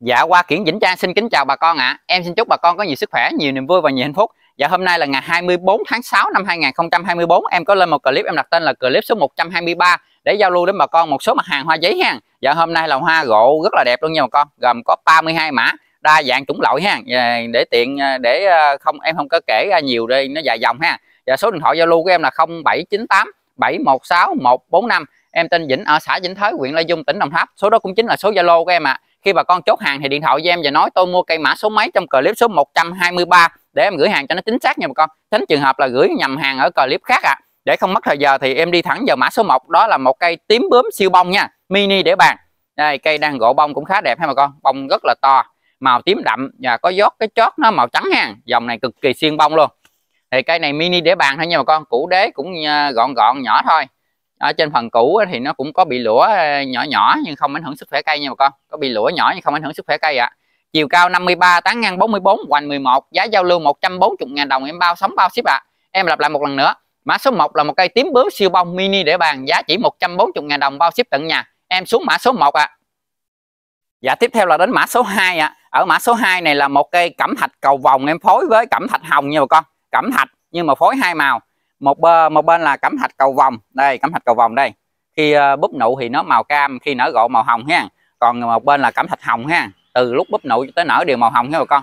Dạ qua Kiển Vĩnh Trang xin kính chào bà con ạ. À. Em xin chúc bà con có nhiều sức khỏe, nhiều niềm vui và nhiều hạnh phúc. Dạ hôm nay là ngày 24 tháng 6 năm 2024 em có lên một clip em đặt tên là clip số 123 để giao lưu đến bà con một số mặt hàng hoa giấy ha. Dạ hôm nay là hoa gỗ rất là đẹp luôn nha bà con, gồm có 32 mã đa dạng chủng loại ha. Dạ, để tiện à, để à, không em không có kể ra nhiều đi nó dài dòng ha. Dạ số điện thoại giao lưu của em là 0798 716145. Em tên Vĩnh ở xã Vĩnh Thới, huyện Lai Dung, tỉnh Đồng Tháp. Số đó cũng chính là số Zalo của em ạ. À khi bà con chốt hàng thì điện thoại với em và nói tôi mua cây mã số mấy trong clip số 123 để em gửi hàng cho nó chính xác nha bà con tránh trường hợp là gửi nhầm hàng ở clip khác ạ à. để không mất thời giờ thì em đi thẳng vào mã số 1 đó là một cây tím bướm siêu bông nha mini để bàn đây cây đang gỗ bông cũng khá đẹp ha bà con bông rất là to màu tím đậm và có giót cái chót nó màu trắng hàng. dòng này cực kỳ xiên bông luôn thì cây này mini để bàn thôi nha bà con củ đế cũng ờ, gọn gọn nhỏ thôi ở trên phần cũ thì nó cũng có bị lũa ờ, nhỏ nhỏ nhưng không ảnh hưởng sức khỏe cây nha bà con có bị lũa nhỏ nhưng không ảnh hưởng sức khỏe cây ạ à. chiều cao 53 tán ngang 44 hoành 11 giá giao lưu 140.000 đồng em bao sống bao ship ạ à. em lặp lại một lần nữa mã số 1 là một cây tím bướm siêu bông mini để bàn giá chỉ 140.000 đồng bao ship tận nhà em xuống mã số 1 ạ à. Dạ tiếp theo là đến mã số 2 ạ. À. Ở mã số 2 này là một cây cẩm thạch cầu vòng em phối với cẩm thạch hồng nha bà con. Cẩm thạch nhưng mà phối hai màu một bên, ờ, một bên là cẩm hạch cầu vòng đây cẩm hạch cầu vòng đây khi ờ, búp nụ thì nó màu cam khi nở rộ màu hồng ha còn một bên là cẩm thạch hồng ha từ lúc búp nụ tới nở đều màu hồng nha bà con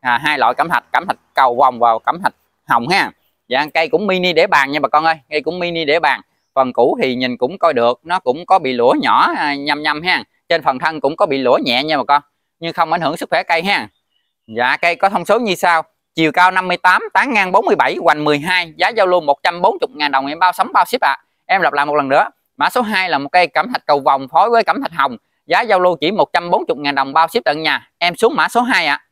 à, hai loại cẩm thạch cẩm thạch cầu vòng và cẩm thạch hồng ha dạ cây cũng mini để bàn nha bà con ơi cây cũng mini để bàn phần cũ thì nhìn cũng coi được nó cũng có bị lũa nhỏ à, nhâm nhâm ha trên phần thân cũng có bị lũa nhẹ nha bà con nhưng không ảnh hưởng sức khỏe cây ha dạ cây có thông số như sau chiều cao 58 tán ngang 47 hoành 12 giá giao lô 140.000 đồng em bao sóng bao ship ạ à. em lặp lại một lần nữa mã số 2 là một cây cẩm thạch cầu vòng phối với cẩm thạch hồng giá giao lưu chỉ 140.000 đồng bao ship tận nhà em xuống mã số 2 ạ à.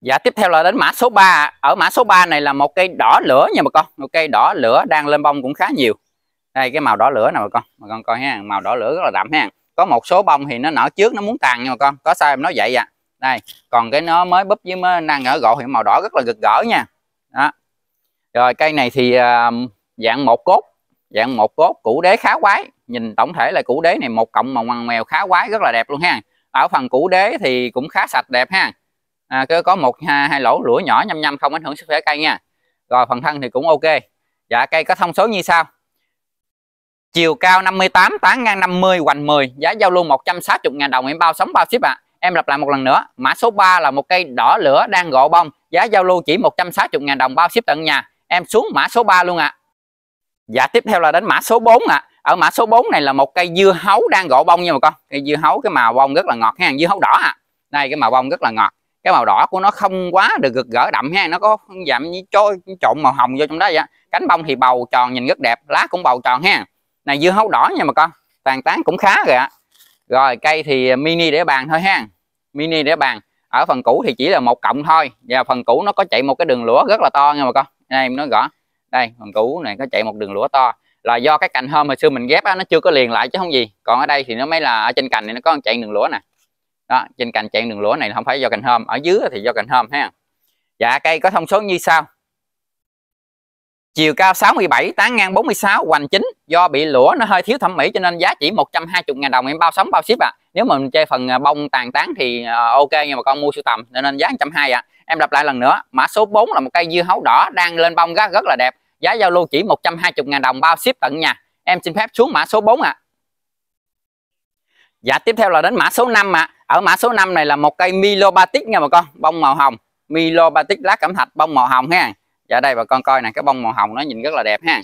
Dạ tiếp theo là đến mã số 3 Ở mã số 3 này là một cây đỏ lửa nha bà con Một cây đỏ lửa đang lên bông cũng khá nhiều Đây cái màu đỏ lửa nè bà con Bà con coi ha, màu đỏ lửa rất là đậm ha Có một số bông thì nó nở trước nó muốn tàn nha bà con Có sao em nói vậy à đây còn cái nó mới búp với mới năng ở gỗ hiện màu đỏ rất là gực gỡ nha đó rồi cây này thì uh, dạng một cốt dạng một cốt củ đế khá quái nhìn tổng thể là củ đế này một cộng màu ngoằn mèo khá quái rất là đẹp luôn ha ở phần củ đế thì cũng khá sạch đẹp ha à, cứ có một hai, hai lỗ lũa nhỏ nhăm nhăm không ảnh hưởng sức khỏe cây nha rồi phần thân thì cũng ok dạ cây có thông số như sau chiều cao 58 tán ngang 50 hoành 10 giá giao luôn 160 000 đồng em bao sống bao ship ạ à. Em lặp lại một lần nữa, mã số 3 là một cây đỏ lửa đang gộ bông, giá giao lưu chỉ 160.000 đồng bao ship tận nhà. Em xuống mã số 3 luôn ạ. À. Dạ tiếp theo là đến mã số 4 ạ. À. Ở mã số 4 này là một cây dưa hấu đang gộ bông nha bà con. Cây dưa hấu cái màu bông rất là ngọt ha, dưa hấu đỏ ạ. À. Đây cái màu bông rất là ngọt. Cái màu đỏ của nó không quá được rực gỡ đậm ha, nó có giảm như trôi trộn màu hồng vô trong đó vậy. Cánh bông thì bầu tròn nhìn rất đẹp, lá cũng bầu tròn ha. Này dưa hấu đỏ nha bà con. Tàn tán cũng khá rồi ạ. À rồi cây thì mini để bàn thôi ha mini để bàn ở phần cũ thì chỉ là một cộng thôi và phần cũ nó có chạy một cái đường lũa rất là to nha bà con đây em nói rõ đây phần cũ này có chạy một đường lũa to là do cái cành hôm hồi xưa mình ghép á, nó chưa có liền lại chứ không gì còn ở đây thì nó mới là ở trên cành này nó có chạy đường lũa nè đó trên cành chạy đường lũa này không phải do cành hôm ở dưới thì do cành hôm ha dạ cây có thông số như sau Chiều cao 67, tán ngang 46, hoành chính do bị lũa nó hơi thiếu thẩm mỹ cho nên giá chỉ 120 000 đồng em bao sống bao ship ạ. À. Nếu mình chơi phần à, bông tàn tán thì à, ok nhưng mà con mua sưu tầm nên giá 120 ạ. À. Em lặp lại lần nữa, mã số 4 là một cây dưa hấu đỏ đang lên bông rất rất là đẹp. Giá giao lưu chỉ 120 000 đồng bao ship tận nhà. Em xin phép xuống mã số 4 ạ. À. Dạ tiếp theo là đến mã số 5 ạ. À. Ở mã số 5 này là một cây Milobatic nha bà con, bông màu hồng. Milobatic lá cẩm thạch bông màu hồng ha dạ đây bà con coi nè cái bông màu hồng nó nhìn rất là đẹp ha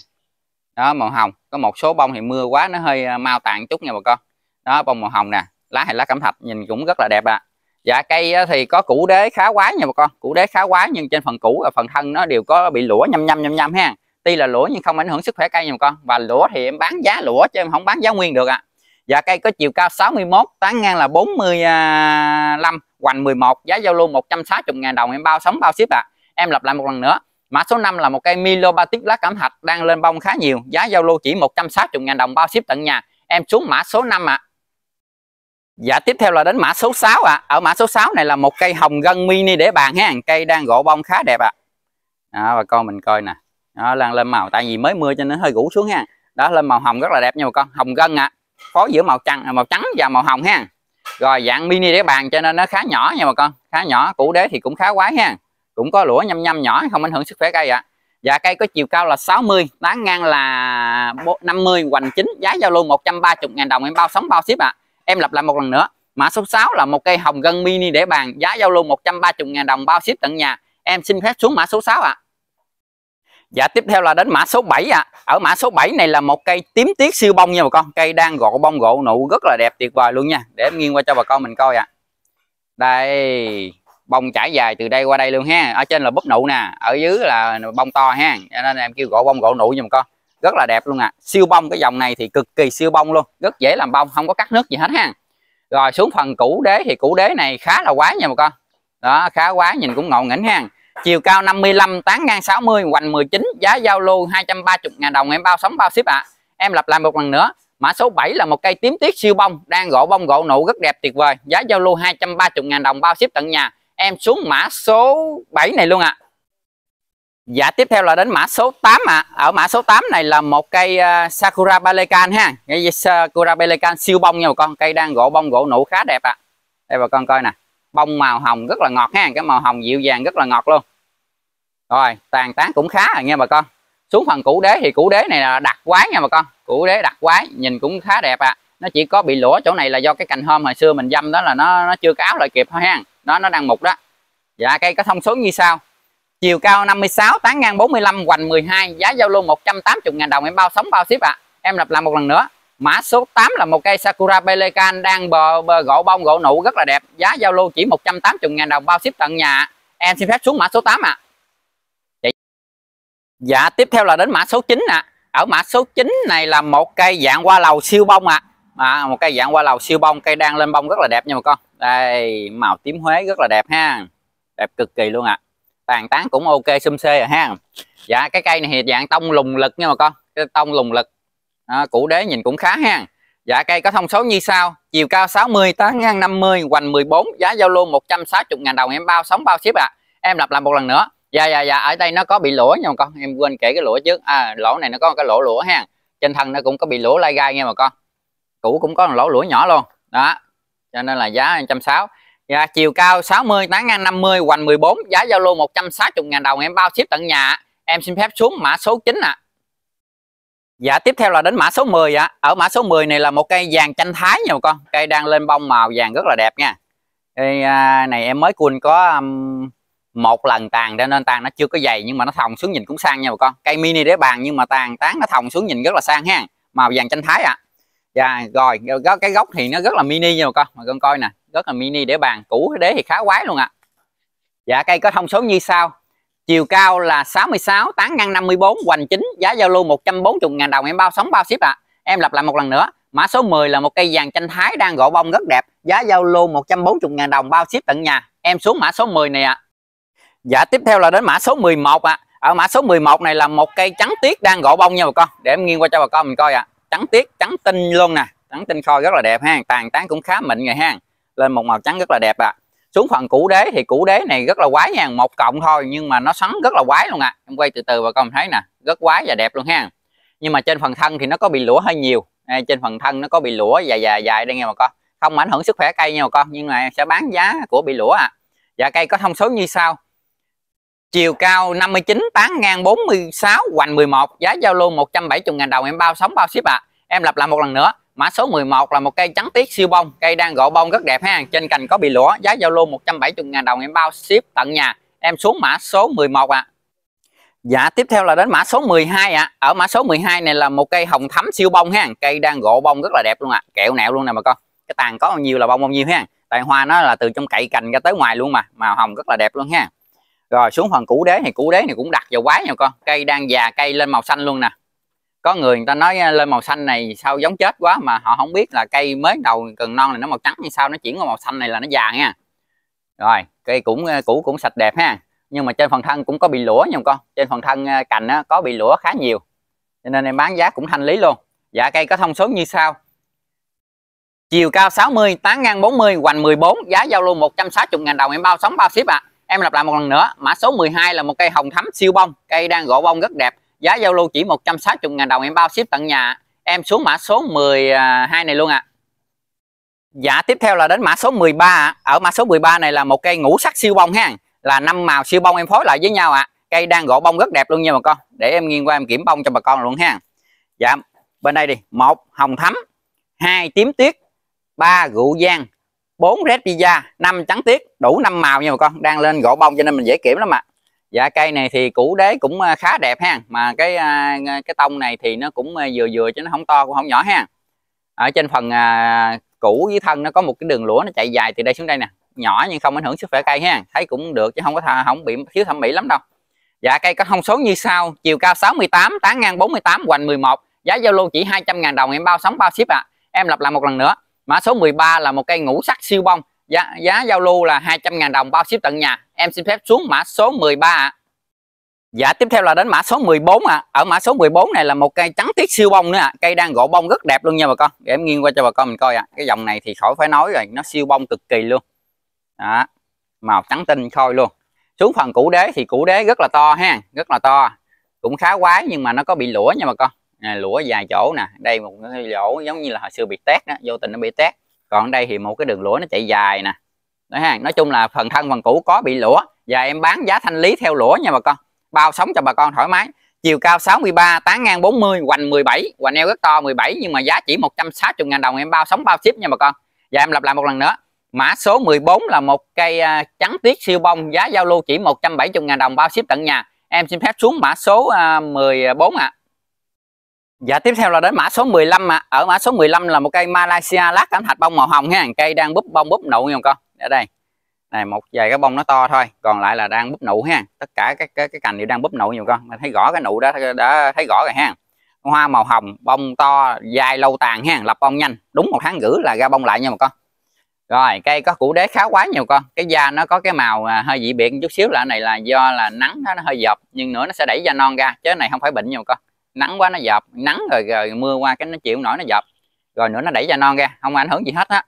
đó màu hồng có một số bông thì mưa quá nó hơi à, mau tàn chút nha bà con đó bông màu hồng nè lá hay lá cẩm thạch nhìn cũng rất là đẹp ạ à. dạ cây thì có củ đế khá quái nha bà con củ đế khá quái nhưng trên phần củ và phần thân nó đều có bị lũa nhâm nhâm nhâm nhâm ha tuy là lũa nhưng không ảnh hưởng sức khỏe cây nha bà con và lũa thì em bán giá lũa chứ em không bán giá nguyên được ạ à. dạ cây có chiều cao 61 tán ngang là 45 à, hoành 11 giá giao lưu 160 000 đồng em bao sống bao ship ạ à. em lặp lại một lần nữa Mã số 5 là một cây Milobatic lá cảm hạch đang lên bông khá nhiều, giá giao lưu chỉ 160 000 đồng bao ship tận nhà. Em xuống mã số 5 ạ. À. Dạ tiếp theo là đến mã số 6 ạ. À. Ở mã số 6 này là một cây hồng gân mini để bàn ha, cây đang gỗ bông khá đẹp ạ. À. Đó bà con mình coi nè. Đó đang lên màu tại vì mới mưa cho nên hơi rũ xuống ha. Đó lên màu hồng rất là đẹp nha bà con, hồng gân ạ. À. Phối giữa màu trắng à, màu trắng và màu hồng ha. Rồi dạng mini để bàn cho nên nó khá nhỏ nha bà con, khá nhỏ, củ đế thì cũng khá quái ha cũng có lũa nhâm nhâm nhỏ không ảnh hưởng sức khỏe cây ạ à. Dạ, và cây có chiều cao là 60 tán ngang là 50 hoành chính giá giao lưu 130 ngàn đồng em bao sóng bao ship ạ à. em lặp lại một lần nữa mã số 6 là một cây hồng gân mini để bàn giá giao lưu 130 ngàn đồng bao ship tận nhà em xin phép xuống mã số 6 ạ à. Dạ tiếp theo là đến mã số 7 ạ. À. Ở mã số 7 này là một cây tím tiết siêu bông nha bà con. Cây đang gọt bông gộ nụ rất là đẹp tuyệt vời luôn nha. Để em nghiêng qua cho bà con mình coi ạ. À. Đây, bông trải dài từ đây qua đây luôn ha ở trên là búp nụ nè ở dưới là bông to ha cho nên em kêu gỗ bông gỗ nụ giùm con rất là đẹp luôn ạ à. siêu bông cái dòng này thì cực kỳ siêu bông luôn rất dễ làm bông không có cắt nước gì hết ha rồi xuống phần củ đế thì củ đế này khá là quá nha bà con đó khá quá nhìn cũng ngộ nghĩnh ha chiều cao 55 tán ngang 60 hoành 19 giá giao lưu 230 ngàn đồng em bao sóng bao ship ạ à. em lập lại một lần nữa mã số 7 là một cây tím tiết siêu bông đang gỗ bông gỗ nụ rất đẹp tuyệt vời giá giao lưu 230 ngàn đồng bao ship tận nhà em xuống mã số 7 này luôn ạ à. Dạ tiếp theo là đến mã số 8 ạ à. Ở mã số 8 này là một cây uh, Sakura Pelican ha Cây Sakura Pelican siêu bông nha bà con Cây đang gỗ bông gỗ nụ khá đẹp ạ à. Đây bà con coi nè Bông màu hồng rất là ngọt ha Cái màu hồng dịu dàng rất là ngọt luôn Rồi tàn tán cũng khá rồi à nha bà con Xuống phần củ đế thì củ đế này là đặc quái nha bà con Củ đế đặc quái nhìn cũng khá đẹp ạ à. Nó chỉ có bị lũa chỗ này là do cái cành hôm hồi xưa mình dâm đó là nó, nó chưa cáo lại kịp thôi ha đó nó đang mục đó dạ cây có thông số như sau chiều cao 56 tán ngang 45 hoành 12 giá giao lưu 180.000 đồng em bao sống bao ship ạ à. em lập lại một lần nữa mã số 8 là một cây Sakura Pelican đang bờ, bờ gỗ bông gỗ nụ rất là đẹp giá giao lưu chỉ 180.000 đồng bao ship tận nhà em xin phép xuống mã số 8 ạ à. dạ tiếp theo là đến mã số 9 ạ à. ở mã số 9 này là một cây dạng hoa lầu siêu bông ạ à. à, một cây dạng hoa lầu siêu bông cây đang lên bông rất là đẹp nha mọi con đây màu tím Huế rất là đẹp ha đẹp cực kỳ luôn ạ à. tàn tán cũng ok xum xê rồi ha dạ cái cây này thì dạng tông lùng lực nha mà con cái tông lùng lực à, củ đế nhìn cũng khá ha dạ cây có thông số như sau chiều cao 60 tán ngang 50 hoành 14 giá giao lô 160 ngàn đồng em bao sóng bao ship ạ à. em lặp lại một lần nữa dạ dạ dạ ở đây nó có bị lỗ nha mà con em quên kể cái lỗ trước à, lỗ này nó có cái lỗ lũa ha trên thân nó cũng có bị lỗ lai gai nha mà con củ cũng có một lỗ lũa nhỏ luôn đó cho nên là giá 160 dạ, chiều cao 60 tán ngang 50 hoành 14 giá giao lô 160 ngàn đồng em bao ship tận nhà em xin phép xuống mã số 9 ạ à. Dạ tiếp theo là đến mã số 10 ạ. À. Ở mã số 10 này là một cây vàng chanh thái nha con. Cây đang lên bông màu vàng rất là đẹp nha. Cây à, này em mới cuôn có um, một lần tàn cho nên tàn nó chưa có dày nhưng mà nó thòng xuống nhìn cũng sang nha con. Cây mini để bàn nhưng mà tàn tán nó thòng xuống nhìn rất là sang ha. Màu vàng chanh thái ạ. À dạ rồi cái gốc thì nó rất là mini nha bà con mà con coi nè rất là mini để bàn cũ cái đế thì khá quái luôn ạ à. dạ cây có thông số như sau chiều cao là 66 tán ngang 54 hoành chính giá giao lưu 140.000 đồng em bao sóng bao ship ạ à. em lặp lại một lần nữa mã số 10 là một cây vàng chanh thái đang gỗ bông rất đẹp giá giao lưu 140.000 đồng bao ship tận nhà em xuống mã số 10 này ạ à. dạ tiếp theo là đến mã số 11 ạ à. ở mã số 11 này là một cây trắng tiết đang gỗ bông nha bà con để em nghiêng qua cho bà con mình coi ạ à trắng tiết trắng tinh luôn nè trắng tinh khôi rất là đẹp ha tàn tán cũng khá mịn rồi ha lên một màu trắng rất là đẹp ạ à. xuống phần củ đế thì củ đế này rất là quái nha một cộng thôi nhưng mà nó sắn rất là quái luôn ạ à. em quay từ từ và con thấy nè rất quái và đẹp luôn ha nhưng mà trên phần thân thì nó có bị lũa hơi nhiều à, trên phần thân nó có bị lũa dài dài dài đây nghe mà con không ảnh hưởng sức khỏe cây nha mà con nhưng mà sẽ bán giá của bị lũa ạ à. dạ cây có thông số như sau chiều cao 59 tán ngang 46 hoành 11 giá giao lô 170 ngàn đồng em bao sống bao ship ạ à. em lặp lại một lần nữa mã số 11 là một cây trắng tiết siêu bông cây đang gỗ bông rất đẹp ha trên cành có bị lũa giá giao lô 170 ngàn đồng em bao ship tận nhà em xuống mã số 11 ạ à. Dạ tiếp theo là đến mã số 12 ạ à. ở mã số 12 này là một cây hồng thắm siêu bông ha cây đang gỗ bông rất là đẹp luôn ạ à. kẹo nẹo luôn nè bà con cái tàn có bao nhiêu là bông bao nhiêu ha tại hoa nó là từ trong cậy cành ra tới ngoài luôn mà màu hồng rất là đẹp luôn ha rồi xuống phần củ đế thì củ đế này cũng đặt vào quái nha con cây đang già cây lên màu xanh luôn nè có người người ta nói à, lên màu xanh này sao giống chết quá mà họ không biết là cây mới đầu cần non này nó màu trắng như sao nó chuyển qua màu xanh này là nó già nha rồi cây cũng à, củ cũng sạch đẹp ha nhưng mà trên phần thân cũng có bị lũa nha con trên phần thân à, cành á, có bị lũa khá nhiều cho nên em bán giá cũng thanh lý luôn dạ cây có thông số như sau chiều cao 60 tán ngang 40 hoành 14 giá giao luôn 160 000 đồng em bao sóng bao ship ạ à. Em lặp lại một lần nữa, mã số 12 là một cây hồng thắm siêu bông, cây đang gỗ bông rất đẹp. Giá giao lưu chỉ 160 000 đồng em bao ship tận nhà. Em xuống mã số 12 này luôn ạ. À. Dạ tiếp theo là đến mã số 13 Ở mã số 13 này là một cây ngũ sắc siêu bông ha Là năm màu siêu bông em phối lại với nhau ạ à. Cây đang gỗ bông rất đẹp luôn nha bà con Để em nghiêng qua em kiểm bông cho bà con luôn ha Dạ bên đây đi một Hồng thắm hai Tím tuyết ba Rượu giang 4 red pizza năm trắng tiết đủ năm màu nha mà con đang lên gỗ bông cho nên mình dễ kiểm lắm ạ à. dạ cây này thì củ đế cũng ờ, khá đẹp ha mà cái ờ, cái tông này thì nó cũng ờ, vừa vừa cho nó không to cũng không nhỏ ha ở trên phần củ dưới thân nó có một cái đường lũa nó chạy dài từ đây xuống đây nè nhỏ nhưng không ảnh hưởng sức khỏe cây ha thấy cũng được chứ không có thà không bị thiếu thẩm mỹ lắm đâu dạ cây có thông số như sau chiều cao 68 tán ngang 48 hoành 11 giá giao lưu chỉ 200.000 đồng em bao sóng bao ship ạ à. em lặp lại một lần nữa mã số 13 là một cây ngũ sắc siêu bông giá, giá giao lưu là 200.000 đồng bao ship tận nhà em xin phép xuống mã số 13 ạ Dạ tiếp theo là đến mã số 14 ạ à. Ở mã số 14 này là một cây trắng tiết siêu bông nữa ạ à. Cây đang gỗ bông rất đẹp luôn nha bà con Để em nghiêng qua cho bà con mình coi ạ à. Cái dòng này thì khỏi phải nói rồi Nó siêu bông cực kỳ luôn Đó. Màu trắng tinh khôi luôn Xuống phần củ đế thì củ đế rất là to ha Rất là to Cũng khá quái nhưng mà nó có bị lũa nha bà con à, lũa dài chỗ nè đây một cái lỗ giống như là hồi xưa bị tét đó vô tình nó bị tét còn đây thì một cái đường lũa nó chạy dài nè Đấy ha. nói chung là phần thân phần cũ có bị lũa và em bán giá thanh lý theo lũa nha bà con bao sống cho bà con thoải mái chiều cao 63 tán ngang 40 hoành 17 hoành eo rất to 17 nhưng mà giá chỉ 160 ngàn đồng em bao sống bao ship nha bà con và em lặp lại một lần nữa mã số 14 là một cây à, trắng tiết siêu bông giá giao lưu chỉ 170 ngàn đồng bao ship tận nhà em xin phép xuống mã số 14 à, ạ à. Dạ tiếp theo là đến mã số 15 ạ. À. Ở mã số 15 là một cây Malaysia lát cánh thạch bông màu hồng ha, cây đang búp bông búp nụ nha con. Ở đây. Này một vài cái bông nó to thôi, còn lại là đang búp nụ ha. Tất cả các cái, cái cành đều đang búp nụ nha con. Mình thấy rõ cái nụ đó đã thấy rõ rồi ha. Hoa màu hồng, bông to, dài lâu tàn ha, lập bông nhanh, đúng một tháng rưỡi là ra bông lại nha con. Rồi, cây có củ đế khá quá nhiều con. Cái da nó có cái màu à, hơi dị biệt chút xíu là này là do là nắng nó, nó hơi dọc nhưng nữa nó sẽ đẩy da non ra chứ này không phải bệnh nhiều con nắng quá nó dập nắng rồi rồi mưa qua cái nó chịu nổi nó dập rồi nữa nó đẩy ra non ra không ảnh hưởng gì hết á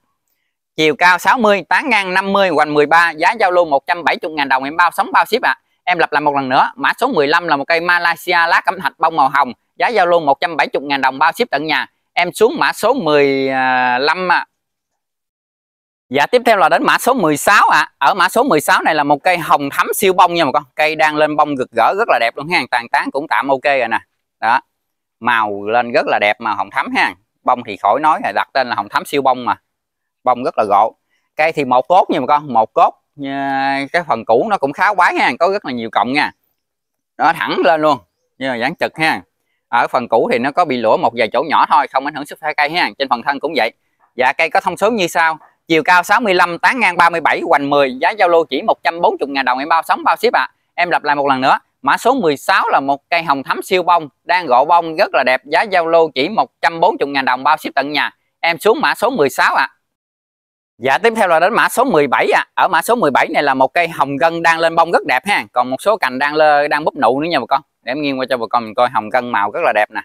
chiều cao 60 tán ngang 50 hoành 13 giá giao lưu 170 ngàn đồng em bao sống bao ship ạ à. em lập lại một lần nữa mã số 15 là một cây Malaysia lá cẩm thạch bông màu hồng giá giao lưu 170 ngàn đồng bao ship tận nhà em xuống mã số 15 ạ à. Dạ tiếp theo là đến mã số 16 ạ. À. Ở mã số 16 này là một cây hồng thắm siêu bông nha mọi con. Cây đang lên bông rực rỡ rất là đẹp luôn ha. Tàn tán cũng tạm ok rồi nè đó màu lên rất là đẹp màu hồng thắm ha bông thì khỏi nói là đặt tên là hồng thắm siêu bông mà bông rất là gỗ cây thì một cốt nha mà con một cốt à, cái phần cũ nó cũng khá quái ha có rất là nhiều cọng nha nó thẳng lên luôn như là dán trực ha ở phần cũ thì nó có bị lửa một vài chỗ nhỏ thôi không ảnh hưởng sức khỏe cây ha trên phần thân cũng vậy dạ cây có thông số như sau chiều cao 65 tán ngang 37 hoành 10 giá giao lưu chỉ 140 000 đồng em bao sóng bao ship ạ à. em lặp lại một lần nữa Mã số 16 là một cây hồng thắm siêu bông, đang gỗ bông rất là đẹp, giá giao lô chỉ 140.000 đồng bao ship tận nhà. Em xuống mã số 16 ạ. À. Dạ tiếp theo là đến mã số 17 ạ. À. Ở mã số 17 này là một cây hồng gân đang lên bông rất đẹp ha. Còn một số cành đang lơ, đang búp nụ nữa nha bà con. Để em nghiêng qua cho bà con mình coi hồng gân màu rất là đẹp nè.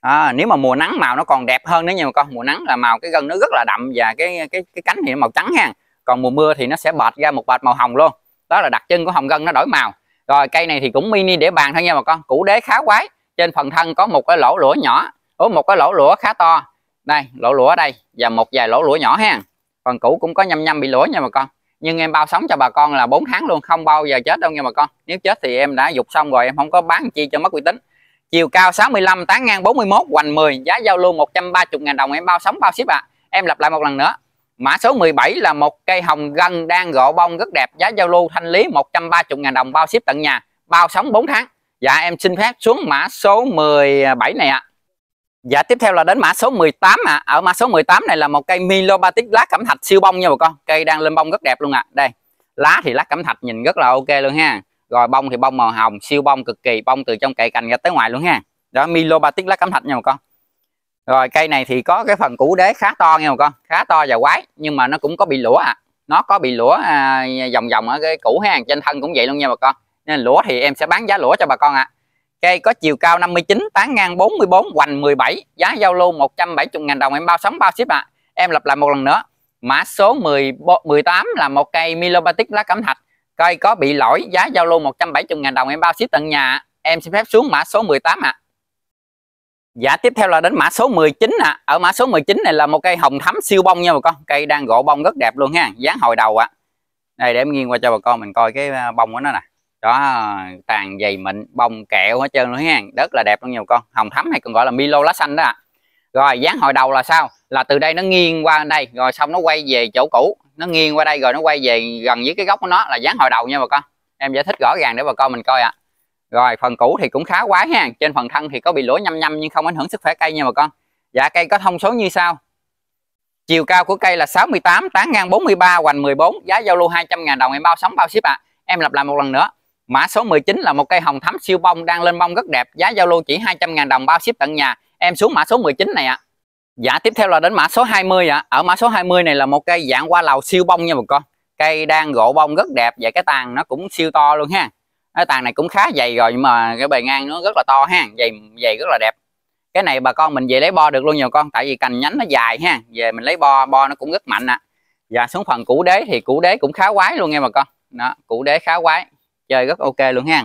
À, nếu mà mùa nắng màu nó còn đẹp hơn nữa nha bà con. Mùa nắng là màu cái gân nó rất là đậm và cái cái cái cánh thì nó màu trắng ha. Còn mùa mưa thì nó sẽ bệt ra một bệt màu hồng luôn. Đó là đặc trưng của hồng gân nó đổi màu rồi cây này thì cũng mini để bàn thôi nha bà con củ đế khá quái trên phần thân có một cái lỗ lũa nhỏ ủa một cái lỗ lũa khá to đây lỗ lũa đây và một vài lỗ lũa nhỏ ha phần cũ cũng có nhâm nhâm bị lũa nha bà con nhưng em bao sống cho bà con là 4 tháng luôn không bao giờ chết đâu nha bà con nếu chết thì em đã dục xong rồi em không có bán chi cho mất uy tín chiều cao 65 tán ngang 41 hoành 10 giá giao lưu 130 000 đồng em bao sống bao ship ạ à. em lặp lại một lần nữa Mã số 17 là một cây hồng gân đang gộ bông rất đẹp, giá giao lưu thanh lý 130 000 đồng bao ship tận nhà, bao sống 4 tháng. Dạ em xin phép xuống mã số 17 này ạ. À. Dạ tiếp theo là đến mã số 18 ạ. À. Ở mã số 18 này là một cây Milobatic lá cẩm thạch siêu bông nha bà con. Cây đang lên bông rất đẹp luôn ạ. À. Đây. Lá thì lá cẩm thạch nhìn rất là ok luôn ha. Rồi bông thì bông màu hồng, siêu bông cực kỳ, bông từ trong cậy cành ra tới ngoài luôn ha. Đó Milobatic lá cẩm thạch nha bà con rồi cây này thì có cái phần củ đế khá to nha bà con khá to và quái nhưng mà nó cũng có bị lũa à. nó có bị lũa à, vòng vòng ở cái củ hàng trên thân cũng vậy luôn nha bà con nên lũa thì em sẽ bán giá lũa cho bà con ạ à. cây có chiều cao 59 tán ngang 44 hoành 17 giá giao lưu 170.000 đồng em bao sóng bao ship ạ à. em lặp lại một lần nữa mã số 10, 18 là một cây milobatic lá cẩm thạch cây có bị lỗi giá giao lưu 170.000 đồng em bao ship tận nhà em xin phép xuống mã số 18 ạ à. Dạ tiếp theo là đến mã số 19 ạ. À. Ở mã số 19 này là một cây hồng thắm siêu bông nha bà con. Cây đang gỗ bông rất đẹp luôn ha, dáng hồi đầu ạ. À. Đây để em nghiêng qua cho bà con mình coi cái à, bông của nó nè. Đó, tàn dày mịn, bông kẹo hết trơn luôn ha. Rất là đẹp luôn nha bà con. Hồng thắm hay còn gọi là Milo lá xanh đó ạ. À. Rồi dáng hồi đầu là sao? Là từ đây nó nghiêng qua đây, rồi xong nó quay về chỗ cũ, nó nghiêng qua đây rồi nó quay về gần với cái gốc của nó là dáng hồi đầu nha bà con. Em giải thích rõ ràng để bà con mình coi ạ. À rồi phần cũ thì cũng khá quái ha trên phần thân thì có bị lỗ nhăm nhăm nhưng không ảnh hưởng sức khỏe cây nha bà con dạ cây có thông số như sau chiều cao của cây là 68 tán ngang 43 hoành 14 giá giao lưu 200.000 đồng em bao sóng bao ship ạ à. em lặp lại một lần nữa mã số 19 là một cây hồng thắm siêu bông đang lên bông rất đẹp giá giao lưu chỉ 200.000 đồng bao ship tận nhà em xuống mã số 19 này ạ à. dạ tiếp theo là đến mã số 20 ạ à. ở mã số 20 này là một cây dạng hoa lầu siêu bông nha bà con cây đang gộ bông rất đẹp và cái tàn nó cũng siêu to luôn ha cái tàn này cũng khá dày rồi nhưng mà cái bề ngang nó rất là to ha dày dày rất là đẹp cái này bà con mình về lấy bo được luôn nhiều con tại vì cành nhánh nó dài ha về mình lấy bo bo nó cũng rất mạnh ạ à. Dạ, và xuống phần củ đế thì củ đế cũng khá quái luôn nghe bà con đó củ đế khá quái chơi rất ok luôn ha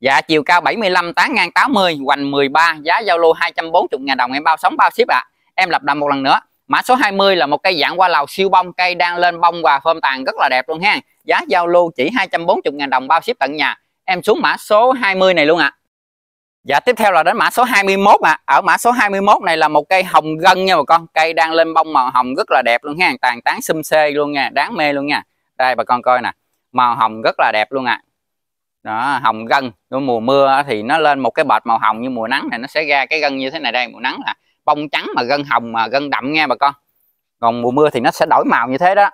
dạ chiều cao 75 tán ngang 80 hoành 13 giá giao lô 240 ngàn đồng em bao sống bao ship ạ à. em lập đầm một lần nữa mã số 20 là một cây dạng hoa lầu siêu bông cây đang lên bông và phơm tàn rất là đẹp luôn ha giá giao lô chỉ 240 ngàn đồng bao ship tận nhà em xuống mã số 20 này luôn ạ à. Dạ tiếp theo là đến mã số 21 ạ à. Ở mã số 21 này là một cây hồng gân nha bà con Cây đang lên bông màu hồng rất là đẹp luôn ha Tàn tán xum xê luôn nha Đáng mê luôn nha Đây bà con coi nè Màu hồng rất là đẹp luôn ạ à. Đó hồng gân Mùa mưa thì nó lên một cái bệt màu hồng như mùa nắng này Nó sẽ ra cái gân như thế này đây Mùa nắng là bông trắng mà gân hồng mà gân đậm nha bà con Còn mùa mưa thì nó sẽ đổi màu như thế đó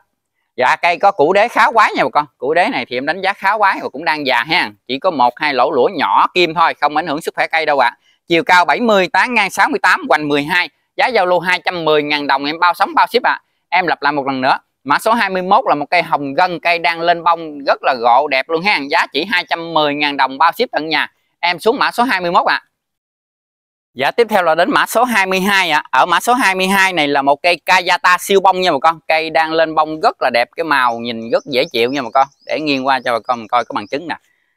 dạ cây có củ đế khá quái nha bà con củ đế này thì em đánh giá khá quái và cũng đang già ha chỉ có một hai lỗ lũa nhỏ kim thôi không ảnh hưởng sức khỏe cây đâu ạ à. chiều cao 70 tán ngang 68 quanh 12 giá giao lô 210.000 đồng em bao sóng bao ship ạ à. em lặp lại một lần nữa mã số 21 là một cây hồng gân cây đang lên bông rất là gộ đẹp luôn ha giá chỉ 210.000 đồng bao ship tận nhà em xuống mã số 21 ạ à. Dạ tiếp theo là đến mã số 22 ạ. À. Ở mã số 22 này là một cây Kayata siêu bông nha bà con. Cây đang lên bông rất là đẹp, cái màu nhìn rất dễ chịu nha bà con. Để nghiêng qua cho bà con coi cái bằng chứng nè.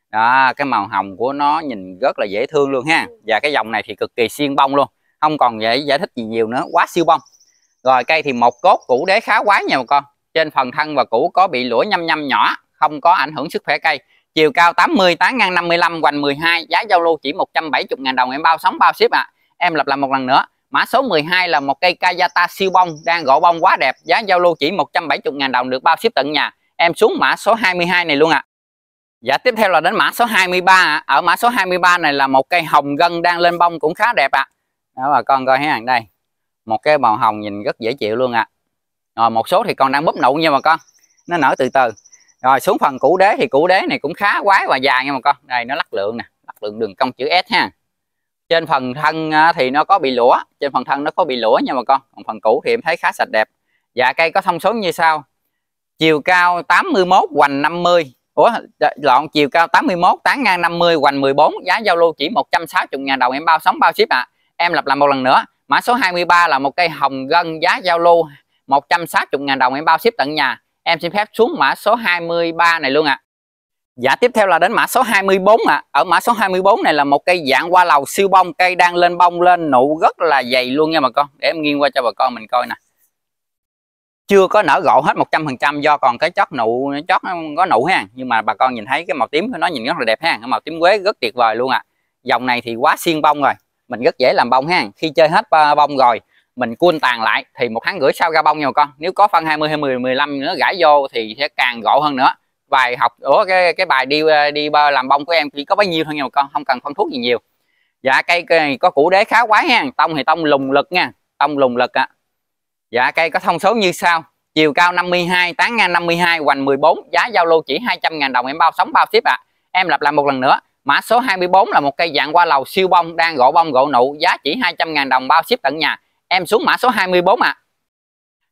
Đó, cái màu hồng của nó nhìn rất là dễ thương luôn ha. Và cái dòng này thì cực kỳ xiên bông luôn. Không còn dễ giải thích gì nhiều nữa, quá siêu bông. Rồi cây thì một cốt củ đế khá quá nha bà con. Trên phần thân và củ có bị lũa nhăm nhăm nhỏ, không có ảnh hưởng sức khỏe cây chiều cao 80 tán ngang 55 hoành 12 giá giao lưu chỉ 170 000 đồng em bao sóng bao ship ạ à. em lặp lại một lần nữa mã số 12 là một cây Kayata siêu bông đang gỗ bông quá đẹp giá giao lưu chỉ 170 000 đồng được bao ship tận nhà em xuống mã số 22 này luôn ạ à. Dạ tiếp theo là đến mã số 23 ạ. À. Ở mã số 23 này là một cây hồng gân đang lên bông cũng khá đẹp ạ. À. Đó bà con coi hàng đây. Một cái màu hồng nhìn rất dễ chịu luôn ạ. À. Rồi một số thì còn đang búp nụ nha bà con. Nó nở từ từ rồi xuống phần củ đế thì củ đế này cũng khá quái và dài nha mọi con đây nó lắc lượng nè lắc lượng đường cong chữ S ha trên phần thân à, thì nó có bị lũa trên phần thân nó có bị lũa nha mọi con còn phần cũ thì em thấy khá sạch đẹp dạ cây có thông số như sau chiều cao 81 hoành 50 Ủa lọn chiều cao 81 tán ngang 50 hoành 14 giá giao lưu chỉ 160 ngàn đồng em bao sóng bao ship ạ à. em lập lại một lần nữa mã số 23 là một cây hồng gân giá giao lưu 160 ngàn đồng em bao ship tận nhà em xin phép xuống mã số 23 này luôn ạ à. Dạ tiếp theo là đến mã số 24 ạ à. Ở mã số 24 này là một cây dạng hoa lầu siêu bông Cây đang lên bông lên nụ rất là dày luôn nha bà con Để em nghiêng qua cho bà con mình coi nè chưa có nở gộ hết 100% do còn cái chót nụ chót có nụ ha nhưng mà bà con nhìn thấy cái màu tím nó nhìn rất là đẹp ha cái màu tím quế rất tuyệt vời luôn ạ à. dòng này thì quá xiên bông rồi mình rất dễ làm bông ha khi chơi hết ờ, bông rồi mình cuôn tàn lại thì một tháng rưỡi sau ra bông nha con nếu có phân 20 20 15 nữa gãi vô thì sẽ càng gỗ hơn nữa bài học của cái cái bài đi đi bơ làm bông của em chỉ có bấy nhiêu thôi nha con không cần phân thuốc gì nhiều dạ cây, này có củ đế khá quái ha tông thì tông lùng lực nha tông lùng lực ạ à. dạ cây có thông số như sau chiều cao 52 tán ngang 52 hoành 14 giá giao lô chỉ 200.000 đồng em bao sống bao ship ạ à. em lặp lại một lần nữa mã số 24 là một cây dạng qua lầu siêu bông đang gỗ bông gỗ nụ giá chỉ 200.000 đồng bao ship tận nhà em xuống mã số 24 ạ à.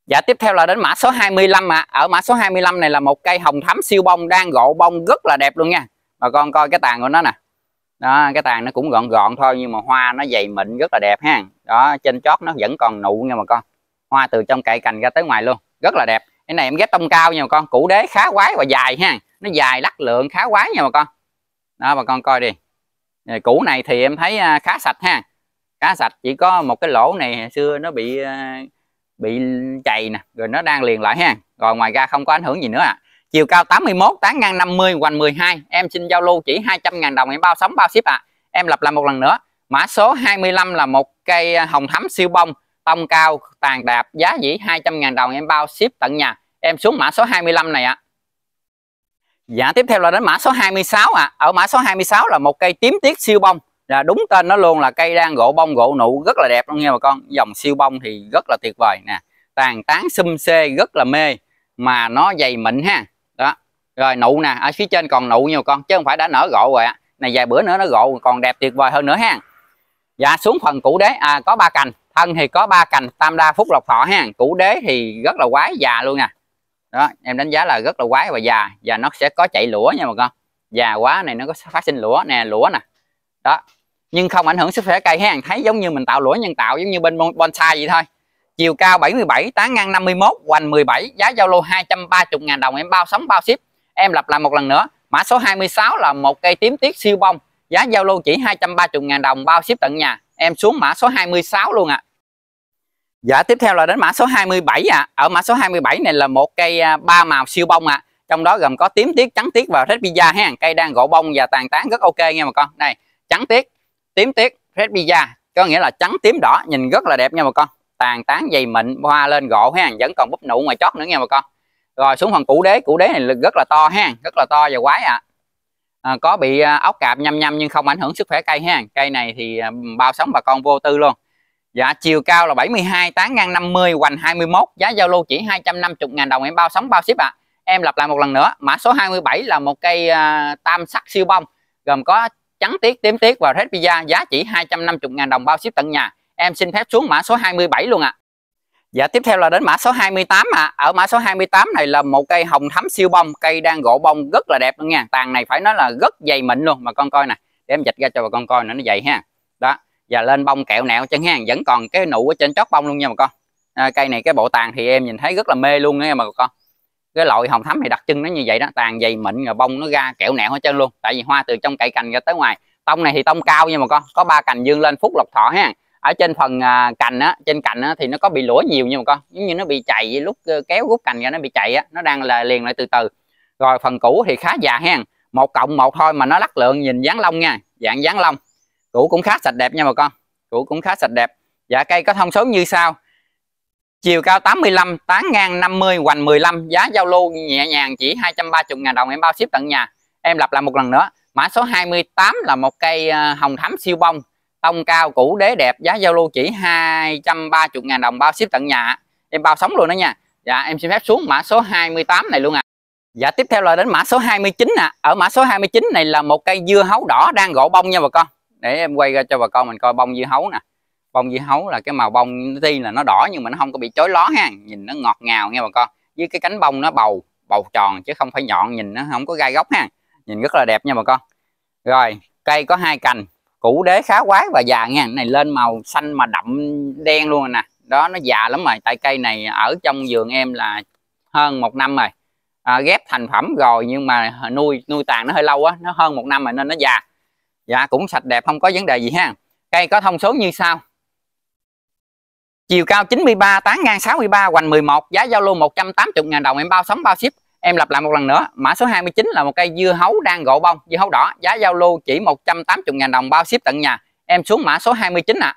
Dạ tiếp theo là đến mã số 25 ạ à. Ở mã số 25 này là một cây hồng thắm siêu bông đang gộ bông rất là đẹp luôn nha Bà con coi cái tàn của nó nè đó cái tàn nó cũng gọn gọn thôi nhưng mà hoa nó dày mịn rất là đẹp ha đó trên chót nó vẫn còn nụ nha bà con hoa từ trong cậy cành ra tới ngoài luôn rất là đẹp cái này em ghép tông cao nha bà con củ đế khá quái và dài ha nó dài lắc lượng khá quái nha bà con đó bà con coi đi củ này thì em thấy à, khá sạch ha cá sạch chỉ có một cái lỗ này xưa nó bị ờ, bị chày nè rồi nó đang liền lại ha rồi ngoài ra không có ảnh hưởng gì nữa à chiều cao 81 tán ngang 50 hoành 12 em xin giao lưu chỉ 200.000 đồng em bao sống bao ship ạ à. em lập lại một lần nữa mã số 25 là một cây ờ, hồng thắm siêu bông tông cao tàn đạp giá dĩ 200.000 đồng em bao ship tận nhà em xuống mã số 25 này ạ à. Dạ tiếp theo là đến mã số 26 ạ à. ở mã số 26 là một cây tím tiết siêu bông là dạ, đúng tên nó luôn là cây đang gỗ bông gỗ nụ rất là đẹp luôn nha bà con dòng siêu bông thì rất là tuyệt vời nè tàn tán xum xê rất là mê mà nó dày mịn ha đó rồi nụ nè ở phía trên còn nụ nhiều con chứ không phải đã nở gộ rồi ạ này vài bữa nữa nó gộ còn đẹp tuyệt vời hơn nữa ha dạ xuống phần củ đế à, có ba cành thân thì có ba cành tam đa phúc lộc thọ ha củ đế thì rất là quái già luôn nè à. đó em đánh giá là rất là quái và già và nó sẽ có chạy lũa nha bà con già quá này nó có phát sinh lũa nè lũa nè đó nhưng không ảnh hưởng sức khỏe cây hàng thấy giống như mình tạo lũa nhân tạo giống như bên bonsai vậy thôi chiều cao 77 tán ngang 51 hoành 17 giá giao lô 230 ngàn đồng em bao sóng bao ship em lặp lại một lần nữa mã số 26 là một cây tím tiết siêu bông giá giao lô chỉ 230 ngàn đồng bao ship tận nhà em xuống mã số 26 luôn ạ à. Dạ tiếp theo là đến mã số 27 ạ à. ở mã số 27 này là một cây à, ba màu siêu bông ạ à. trong đó gồm có tím tiết trắng tiết và red pizza ha cây đang gỗ bông và tàn tán rất ok nha bà con này trắng tiết tím tiết red pizza có nghĩa là trắng tím đỏ nhìn rất là đẹp nha bà con tàn tán dày mịn hoa lên gỗ ha vẫn còn búp nụ ngoài chót nữa nha bà con rồi xuống phần củ đế củ đế này rất là to ha rất là to và quái ạ à. à, có bị à, ốc cạp nhăm nhăm nhưng không ảnh hưởng sức khỏe cây ha cây này thì à, bao sống bà con vô tư luôn Dạ chiều cao là 72 tán ngang 50 hoành 21 giá giao lưu chỉ 250 ngàn đồng em bao sống bao ship ạ. À. Em lặp lại một lần nữa, mã số 27 là một cây uh, tam sắc siêu bông gồm có trắng tiết tím tiết và red pizza giá chỉ 250.000 đồng bao ship tận nhà em xin phép xuống mã số 27 luôn ạ à. Dạ tiếp theo là đến mã số 28 ạ à. Ở mã số 28 này là một cây hồng thắm siêu bông Cây đang gỗ bông rất là đẹp luôn nha Tàn này phải nói là rất dày mịn luôn Mà con coi nè Để em dạch ra cho bà con coi nữa nó dày ha Đó Và lên bông kẹo nẹo chân ha Vẫn còn cái nụ ở trên chót bông luôn nha bà con à, Cây này cái bộ tàn thì em nhìn thấy rất là mê luôn nha bà con cái loại hồng thắm thì đặc trưng nó như vậy đó tàn dày mịn rồi bông nó ra kẹo nẹo hết trơn luôn tại vì hoa từ trong cậy cành ra tới ngoài tông này thì tông cao nhưng mà con có ba cành dương lên phúc lộc thọ ha ở trên phần à, cành á trên cành á thì nó có bị lũa nhiều nhưng mà con giống như nó bị chạy lúc ờ, kéo rút cành ra nó bị chạy á nó đang là liền lại từ từ rồi phần cũ thì khá già ha một cộng một thôi mà nó lắc lượng nhìn dáng lông nha dạng dáng lông cũ cũng khá sạch đẹp nha bà con cũ cũng khá sạch đẹp dạ cây có thông số như sau chiều cao 85 tán ngang 50 hoành 15 giá giao lưu nhẹ nhàng chỉ 230 ngàn đồng em bao ship tận nhà em lặp lại một lần nữa mã số 28 là một cây ờ, hồng thắm siêu bông tông cao cũ đế đẹp giá giao lưu chỉ 230 ngàn đồng bao ship tận nhà em bao sống luôn đó nha dạ em xin phép xuống mã số 28 này luôn ạ à. dạ tiếp theo là đến mã số 29 nè à. ở mã số 29 này là một cây dưa hấu đỏ đang gỗ bông nha bà con để em quay ra cho bà con mình coi bông dưa hấu nè bông dưa hấu là cái màu bông tuy là nó đỏ nhưng mà nó không có bị chói ló ha nhìn nó ngọt ngào nghe bà con với cái cánh bông nó bầu bầu tròn chứ không phải nhọn nhìn nó không có gai góc ha nhìn rất là đẹp nha bà con rồi cây có hai cành củ đế khá quái và già nha này lên màu xanh mà đậm đen luôn rồi nè đó nó già lắm rồi tại cây này ở trong vườn em là hơn một năm rồi à, ghép thành phẩm rồi nhưng mà nuôi nuôi tàn nó hơi lâu á nó hơn một năm rồi nên nó già dạ cũng sạch đẹp không có vấn đề gì ha cây có thông số như sau Chiều cao 93, tán ngang 63, hoành 11, giá giao lô 180 000 đồng em bao sóng bao ship. Em lặp lại một lần nữa, mã số 29 là một cây dưa hấu đang gỗ bông, dưa hấu đỏ, giá giao lưu chỉ 180 000 đồng bao ship tận nhà. Em xuống mã số 29 ạ. À.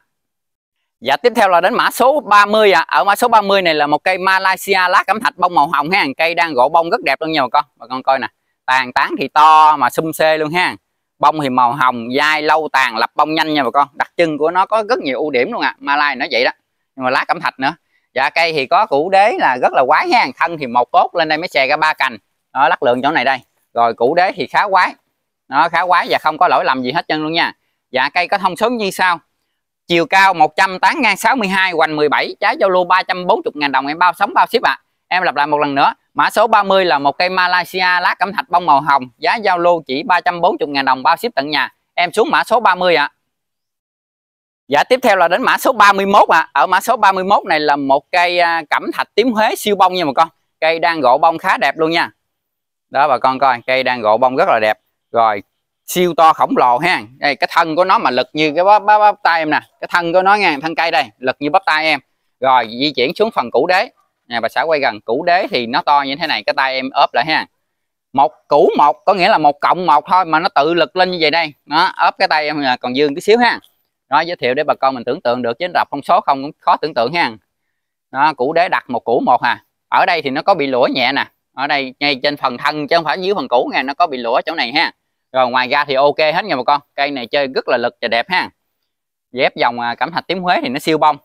Dạ tiếp theo là đến mã số 30 ạ. À. Ở mã số 30 này là một cây Malaysia lá cẩm thạch bông màu hồng ha, cây đang gỗ bông rất đẹp luôn nha bà con. Bà con coi nè. Tàn tán thì to mà xum xê luôn ha. Bông thì màu hồng, dai lâu tàn, lập bông nhanh nha bà con. Đặc trưng của nó có rất nhiều ưu điểm luôn ạ. À. malaysia nó vậy đó nhưng mà lá cẩm thạch nữa dạ cây thì có củ đế là rất là quái ha thân thì một cốt lên đây mới xè ra ba cành đó lắc lượng chỗ này đây rồi củ đế thì khá quái nó khá quái và không có lỗi lầm gì hết trơn luôn nha dạ cây có thông số như sau chiều cao 108 ngang 62 hoành 17 trái giao lô 340 ngàn đồng em bao sống bao ship ạ à. em lặp lại một lần nữa mã số 30 là một cây Malaysia lá cẩm thạch bông màu hồng giá giao lưu chỉ 340 ngàn đồng bao ship tận nhà em xuống mã số 30 ạ à. Dạ tiếp theo là đến mã số 31 ạ. À. Ở mã số 31 này là một cây à, cẩm thạch tím Huế siêu bông nha bà con. Cây đang gỗ bông khá đẹp luôn nha. Đó bà con coi, cây đang gỗ bông rất là đẹp. Rồi siêu to khổng lồ ha. Đây cái thân của nó mà lực như cái bắp, bắp, bắp tay em nè. Cái thân của nó nha, thân cây đây, lực như bắp tay em. Rồi di chuyển xuống phần củ đế. Nè bà xã quay gần, củ đế thì nó to như thế này, cái tay em ốp lại ha. Một củ một có nghĩa là một cộng một thôi mà nó tự lực lên như vậy đây. Nó ốp cái tay em còn dương tí xíu ha đó giới thiệu để bà con mình tưởng tượng được chứ đọc không số không cũng khó tưởng tượng ha đó củ đế đặt một củ một à ở đây thì nó có bị lũa nhẹ nè ở đây ngay trên phần thân chứ không phải dưới phần củ nha nó có bị lũa chỗ này ha rồi ngoài ra thì ok hết nha bà con cây này chơi rất là lực và đẹp ha ghép dòng à, cẩm thạch tím huế thì nó siêu bông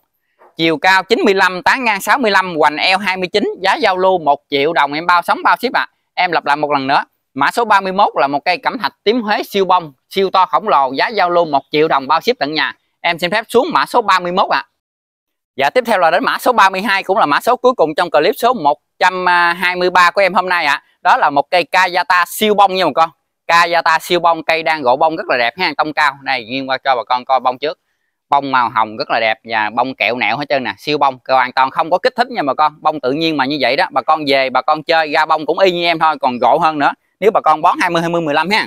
chiều cao 95 tán ngang 65 hoành eo 29 giá giao lưu 1 triệu đồng em bao sống bao ship ạ à. em lặp lại một lần nữa mã số 31 là một cây cẩm thạch tím huế siêu bông siêu to khổng lồ giá giao lưu 1 triệu đồng bao ship tận nhà em xin phép xuống mã số 31 ạ à. Dạ tiếp theo là đến mã số 32 cũng là mã số cuối cùng trong clip số 123 của em hôm nay ạ à. Đó là một cây Kayata siêu bông nha bà con Kayata siêu bông cây đang gỗ bông rất là đẹp ha tông cao này nghiêng qua cho bà con coi bông trước bông màu hồng rất là đẹp và bông kẹo nẹo hết trơn nè siêu bông cơ hoàn toàn không có kích thích nha bà con bông tự nhiên mà như vậy đó bà con về bà con chơi ra bông cũng y như em thôi còn gỗ hơn nữa nếu bà con bón 20 20 15 ha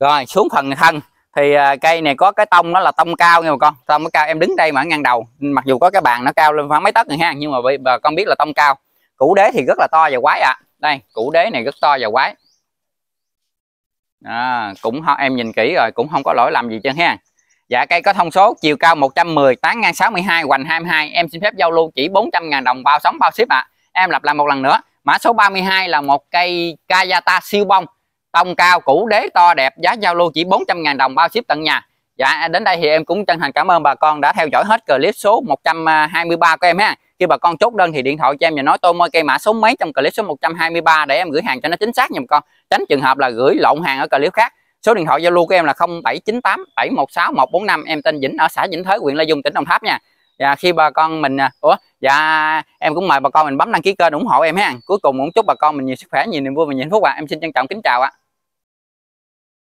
rồi xuống phần thân thì à, cây này có cái tông nó là tông cao nha bà con tông nó cao em đứng đây mà ngang đầu mặc dù có cái bàn nó cao lên khoảng mấy tấc này ha nhưng mà bà con biết là tông cao củ đế thì rất là to và quái ạ à. đây củ đế này rất to và quái à, cũng em nhìn kỹ rồi cũng không có lỗi làm gì chứ ha dạ cây có thông số chiều cao 110 tán ngang 62 hoành 22 em xin phép giao lưu chỉ 400.000 đồng bao sóng bao ship ạ à. em lặp lại một lần nữa mã số 32 là một cây Kayata siêu bông tông cao cũ đế to đẹp giá giao lưu chỉ 400.000 đồng bao ship tận nhà Dạ đến đây thì em cũng chân thành cảm ơn bà con đã theo dõi hết clip số 123 của em ha Khi bà con chốt đơn thì điện thoại cho em và nói tôi mua cây mã số mấy trong clip số 123 để em gửi hàng cho nó chính xác nha bà con Tránh trường hợp là gửi lộn hàng ở clip khác Số điện thoại giao lưu của em là 0798 716 145 Em tên Vĩnh ở xã Vĩnh Thới, huyện lai Dung, tỉnh Đồng Tháp nha Và dạ, khi bà con mình à, Ủa dạ em cũng mời bà con mình bấm đăng ký kênh ủng hộ em ha Cuối cùng cũng chúc bà con mình nhiều sức khỏe, nhiều niềm vui và nhiều hạnh phúc ạ à. Em xin trân trọng kính chào ạ à.